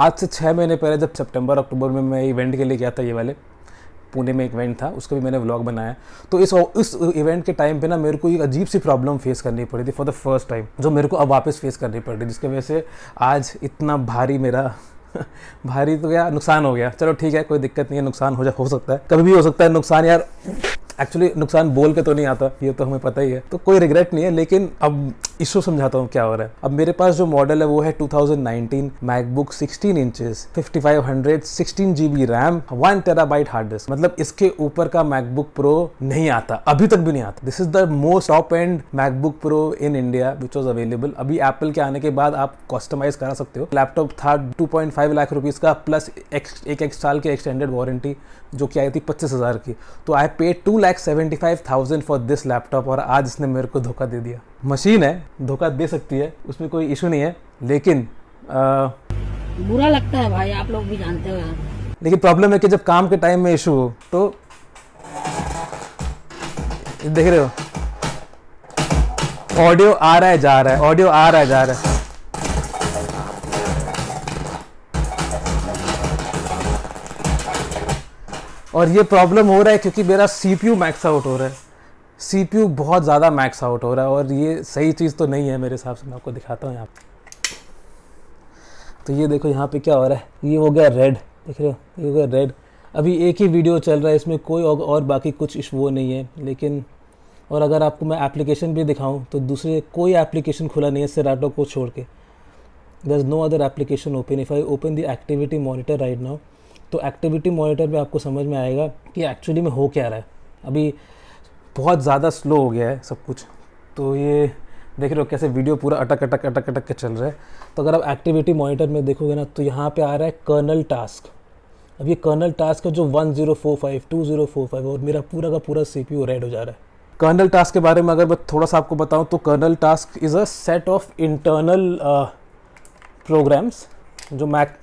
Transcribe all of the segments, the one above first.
आज से छः महीने पहले जब सितंबर अक्टूबर में मैं इवेंट के लिए गया था ये वाले पुणे में एक इवेंट था उसका भी मैंने व्लॉग बनाया तो इस इस इवेंट के टाइम पे ना मेरे को एक अजीब सी प्रॉब्लम फेस करनी पड़ी थी फॉर द फर्स्ट टाइम जो मेरे को अब वापस फेस करनी पड़ रही जिसकी वजह से आज इतना भारी मेरा भारी तो गया नुकसान हो गया चलो ठीक है कोई दिक्कत नहीं है नुकसान हो जा हो सकता है कभी भी हो सकता है नुकसान यार एक्चुअली नुकसान बोल के तो नहीं आता ये तो हमें पता ही है तो कोई रिग्रेट नहीं है लेकिन अब इसको समझाता हूँ क्या हो रहा है अब मेरे पास जो मॉडल है वो है 2019 MacBook 16 inches 5500 16 GB RAM 1 terabyte hard disk मतलब इसके ऊपर का मैकबुक प्रो नहीं आता अभी तक भी नहीं आता this is the most top end MacBook Pro in India which was available अभी एप्पल के आने के बाद आप कस्टमाइज करा सकते हो लैपटॉप था 2.5 लाख रुपीज का प्लस एक एक साल की एक्सटेंडेड वारंटी जो कि आई थी पच्चीस हज़ार की तो I pay two lakh seventy five thousand for this laptop और आज इसने मेरे को धोखा दे दिया मशीन है धोखा दे सकती है उसमें कोई इशू नहीं है लेकिन आ, बुरा लगता है भाई आप लोग भी जानते हो लेकिन प्रॉब्लम है कि जब काम के टाइम में इशू हो तो देख रहे हो ऑडियो आ रहा है जा रहा है ऑडियो आ रहा है जा रहा है और ये प्रॉब्लम हो रहा है क्योंकि मेरा सीपीयू मैक्स आउट हो रहा है सी बहुत ज़्यादा मैक्स आउट हो रहा है और ये सही चीज़ तो नहीं है मेरे हिसाब से मैं आपको दिखाता हूँ यहाँ तो ये देखो यहाँ पे क्या हो रहा है ये हो गया रेड देख रहे हो ये हो गया रेड अभी एक ही वीडियो चल रहा है इसमें कोई और बाकी कुछ वो नहीं है लेकिन और अगर आपको मैं एप्लीकेशन भी दिखाऊँ तो दूसरे कोई एप्लीकेशन खुला नहीं है सेराटो को छोड़ के there is no other application open if I open the activity monitor right now तो एक्टिविटी मॉनिटर में आपको समझ में आएगा कि एक्चुअली में हो क्या रहा है अभी बहुत ज़्यादा स्लो हो गया है सब कुछ तो ये देख रहे हो कैसे वीडियो पूरा अटक अटक अटक अटक के चल रहा है तो अगर आप एक्टिविटी मॉनिटर में देखोगे ना तो यहाँ पे आ रहा है कर्नल टास्क अब ये कर्नल टास्क है जो 1045, 2045 और मेरा पूरा का पूरा सी पी रेड हो जा रहा है कर्नल टास्क के बारे में अगर मैं थोड़ा सा आपको बताऊँ तो kernel task is a set of internal programs जो मैक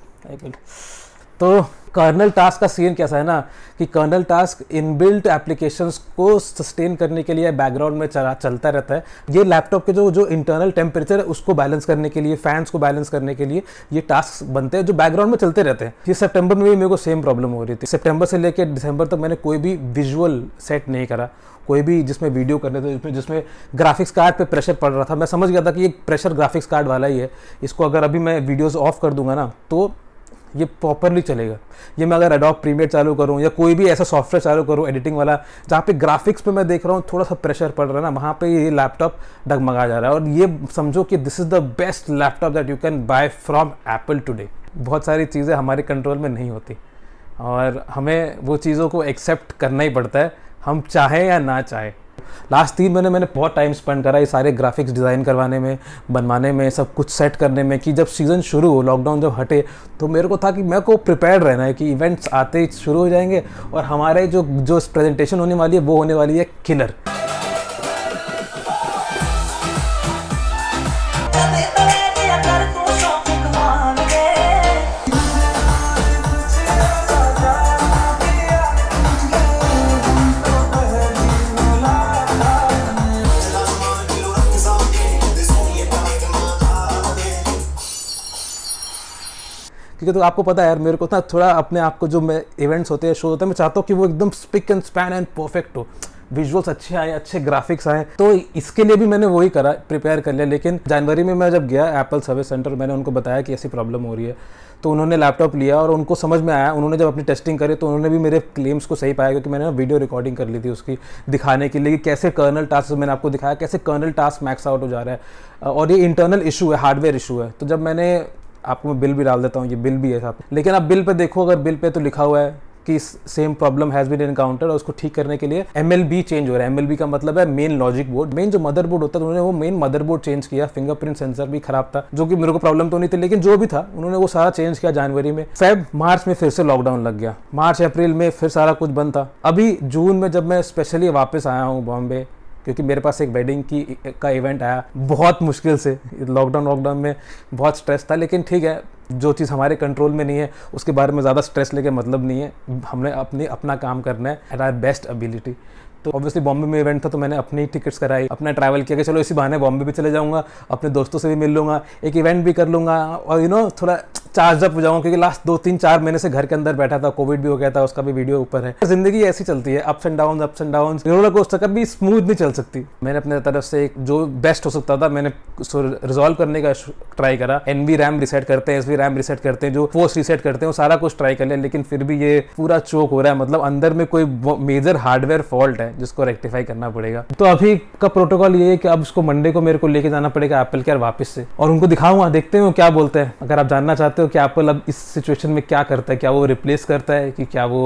तो कर्नल टास्क का सीन कैसा है ना कि कर्नल टास्क इनबिल्ट एप्लीकेशंस को सस्टेन करने के लिए बैकग्राउंड में चला चलता रहता है ये लैपटॉप के जो जो इंटरनल टेम्परेचर है उसको बैलेंस करने के लिए फैंस को बैलेंस करने के लिए ये टास्क बनते हैं जो बैकग्राउंड में चलते रहते हैं ये सेप्टेम्बर में भी मेरे को सेम प्रॉब्लम हो रही थी सेप्टेम्बर से लेकर दिसंबर तक मैंने कोई भी विजुअल सेट नहीं करा कोई भी जिसमें वीडियो करने थे जिसमें जिसमें ग्राफिक्स कार्ड पे प्रेशर पड़ रहा था मैं समझ गया था कि ये प्रेशर ग्राफिक्स कार्ड वाला ही है इसको अगर अभी मैं वीडियोस ऑफ कर दूंगा ना तो ये प्रॉपरली चलेगा ये मैं अगर एडोप प्रीमियर चालू करूँ या कोई भी ऐसा सॉफ्टवेयर चालू करूँ एडिटिंग वाला जहाँ पे ग्राफिक्स पे मैं देख रहा हूँ थोड़ा सा प्रेशर पड़ रहा है ना वहाँ पे ये लैपटॉप डगमगा जा रहा है और ये समझो कि this is the best laptop that you can buy from Apple today बहुत सारी चीज़ें हमारे कंट्रोल में नहीं होती और हमें वो चीज़ों को एक्सेप्ट करना ही पड़ता है हम चाहें या ना चाहें लास्ट तीन महीने मैंने बहुत टाइम स्पेंड करा ये सारे ग्राफिक्स डिज़ाइन करवाने में बनवाने में सब कुछ सेट करने में कि जब सीज़न शुरू हो लॉकडाउन जब हटे तो मेरे को था कि मेरे को प्रिपेयर रहना है कि इवेंट्स आते ही शुरू हो जाएंगे और हमारे जो जो प्रेजेंटेशन होने वाली है वो होने वाली है किलर क्योंकि तो आपको पता है यार मेरे को ना थोड़ा अपने आप को जो मैं इवेंट्स होते हैं शो होते हैं मैं चाहता हूँ कि वो एकदम spick and span and perfect हो विजुअल्स अच्छे आए अच्छे ग्राफिक्स आए तो इसके लिए भी मैंने वही करा प्रिपेयर कर लिया लेकिन जनवरी में मैं जब गया एप्पल सर्विस सेंटर मैंने उनको बताया कि ऐसी प्रॉब्लम हो रही है तो उन्होंने लैपटॉप लिया और उनको समझ में आया उन्होंने जब अपनी टेस्टिंग करी तो उन्होंने भी मेरे क्लेम्स को सही पाया क्योंकि मैंने ना वीडियो रिकॉर्डिंग कर ली थी उसकी दिखाने के लिए कि कैसे कर्नल टास्क मैंने आपको दिखाया कैसे कर्नल टास्क मैक्स आउट हो जा रहा है और ये इंटरनल इशू है हार्डवेयर इशू है तो जब मैंने आपको मैं बिल भी डाल देता हूँ ये बिल भी है साथ लेकिन आप बिल पे देखो अगर बिल पे तो लिखा हुआ है कि same problem has been encounter और उसको ठीक करने के लिए एम चेंज हो रहा है एम का मतलब है मेन लॉजिक बोर्ड मेन जो मदरबोर्ड होता है उन्होंने वो मेन मदरबोर्ड चेंज किया फिंगरप्रिंट सेंसर भी खराब था जो कि मेरे को प्रॉब्लम तो नहीं थी लेकिन जो भी था उन्होंने वो सारा चेंज किया जनवरी में फेब मार्च में फिर से लॉकडाउन लग गया मार्च अप्रैल में फिर सारा कुछ बंद था अभी जून में जब मैं स्पेशली वापस आया हूँ बॉम्बे क्योंकि मेरे पास एक वेडिंग की का इवेंट आया बहुत मुश्किल से लॉकडाउन लॉकडाउन में बहुत स्ट्रेस था लेकिन ठीक है जो चीज़ हमारे कंट्रोल में नहीं है उसके बारे में ज़्यादा स्ट्रेस लेके मतलब नहीं है हमने अपने अपना काम करना है एट आर बेस्ट एबिलिटी तो ऑब्वियसली बॉम्बे में इवेंट था तो मैंने अपनी टिकट्स कराई अपना ट्रैवल किया कि चलो इसी बहाने बॉम्बे भी चले जाऊँगा अपने दोस्तों से भी मिल लूँगा एक इवेंट भी कर लूँगा और यू you नो know, थोड़ा चार्जअप हो जाऊँ क्योंकि लास्ट दो तीन चार महीने से घर के अंदर बैठा था कोविड भी हो गया था उसका भी वीडियो ऊपर है जिंदगी ऐसी चलती है ups and down ups and down roller coaster कभी स्मूथ नहीं चल सकती मैंने अपने तरफ से एक जो बेस्ट हो सकता था मैंने रिजॉल्व करने का ट्राई करा एन रैम रिसेट करते हैं एस रैम रिसेट करते हैं जो फोर्स रिसेट करते हैं सारा कुछ ट्राई कर लिया लेकिन फिर भी ये पूरा चोक हो रहा है मतलब अंदर में कोई मेजर हार्डवेयर फॉल्ट है जिसको रेक्टिफाई करना पड़ेगा तो अभी का प्रोटोकॉल ये है कि अब उसको मंडे को मेरे को लेके जाना पड़ेगा एप्पल केयर वापस से और उनको दिखाऊंगा देखते हैं क्या बोलते हैं अगर आप जानना चाहते हो हो कि एप्पल अब इस सिचुएशन में क्या करता है क्या वो रिप्लेस करता है कि क्या वो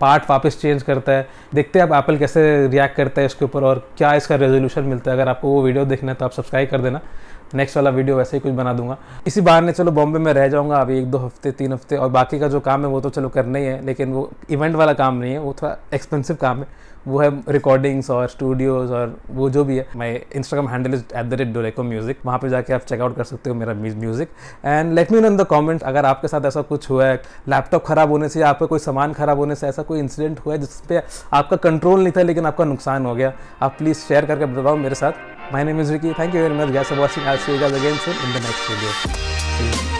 पार्ट वापस चेंज करता है देखते हैं अब एप्पल कैसे रिएक्ट करता है इसके ऊपर और क्या इसका रेजोल्यूशन मिलता है अगर आपको वो वीडियो देखना है तो आप सब्सक्राइब कर देना नेक्स्ट वाला वीडियो वैसे ही कुछ बना दूंगा इसी ने चलो बॉम्बे में रह जाऊंगा अभी एक दो हफ्ते तीन हफ्ते और बाकी का जो काम है वो तो चलो करना ही है लेकिन वो इवेंट वाला काम नहीं है वो थोड़ा एक्सपेंसिव काम है वो है रिकॉर्डिंग्स और स्टूडियोज और वो जो भी है my Instagram handle is at the rate डोरेको म्यूजिक वहाँ पर जाके आप चेकआउट कर सकते हो मेरा music and let me know in the comment अगर आपके साथ ऐसा कुछ हुआ है लैपटॉप खराब होने से या आपका कोई सामान खराब होने से ऐसा कोई इंसिडेंट हुआ है जिस पर आपका कंट्रोल नहीं था लेकिन आपका नुकसान हो गया आप प्लीज़ शेयर करके बताओ मेरे साथ My name is Ricky. Thank you very much guys for watching. I'll see you guys again soon in the next video. See you.